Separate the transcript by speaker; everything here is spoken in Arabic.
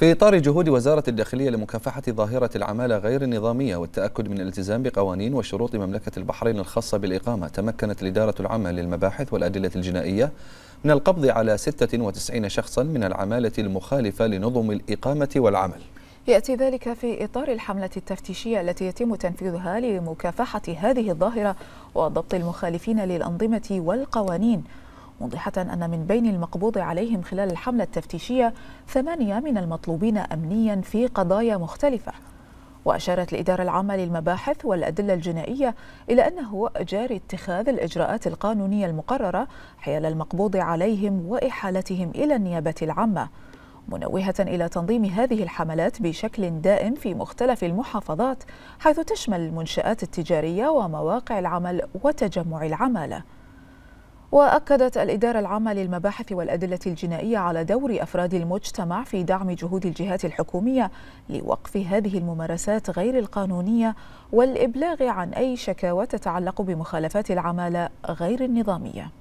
Speaker 1: في إطار جهود وزارة الداخلية لمكافحة ظاهرة العمالة غير النظامية والتأكد من الالتزام بقوانين وشروط مملكة البحرين الخاصة بالإقامة تمكنت الإدارة العامة للمباحث والأدلة الجنائية من القبض على 96 شخصا من العمالة المخالفة لنظم الإقامة والعمل
Speaker 2: يأتي ذلك في إطار الحملة التفتيشية التي يتم تنفيذها لمكافحة هذه الظاهرة وضبط المخالفين للأنظمة والقوانين موضحة أن من بين المقبوض عليهم خلال الحملة التفتيشية ثمانية من المطلوبين أمنيا في قضايا مختلفة وأشارت الإدارة العامة للمباحث والأدلة الجنائية إلى أنه جاري اتخاذ الإجراءات القانونية المقررة حيال المقبوض عليهم وإحالتهم إلى النيابة العامة منوهة إلى تنظيم هذه الحملات بشكل دائم في مختلف المحافظات حيث تشمل المنشآت التجارية ومواقع العمل وتجمع العماله وأكدت الإدارة العامة للمباحث والأدلة الجنائية على دور أفراد المجتمع في دعم جهود الجهات الحكومية لوقف هذه الممارسات غير القانونية والإبلاغ عن أي شكاوى تتعلق بمخالفات العمالة غير النظامية